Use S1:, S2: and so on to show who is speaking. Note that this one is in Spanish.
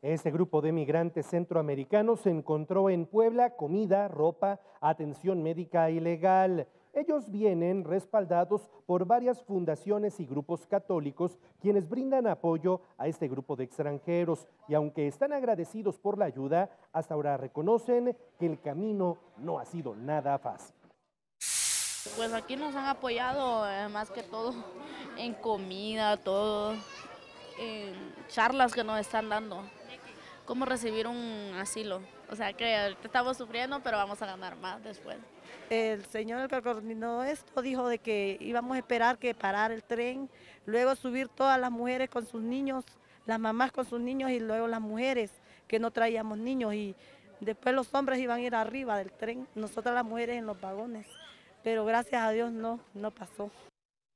S1: Este grupo de migrantes centroamericanos se encontró en Puebla comida, ropa, atención médica y legal. Ellos vienen respaldados por varias fundaciones y grupos católicos quienes brindan apoyo a este grupo de extranjeros y aunque están agradecidos por la ayuda, hasta ahora reconocen que el camino no ha sido nada fácil.
S2: Pues aquí nos han apoyado eh, más que todo en comida, todo, en charlas que nos están dando cómo recibir un asilo. O sea que estamos sufriendo, pero vamos a ganar más después.
S3: El señor que coordinó esto dijo de que íbamos a esperar que parara el tren, luego subir todas las mujeres con sus niños, las mamás con sus niños y luego las mujeres que no traíamos niños y después los hombres iban a ir arriba del tren, nosotras las mujeres en los vagones. Pero gracias a Dios no, no pasó.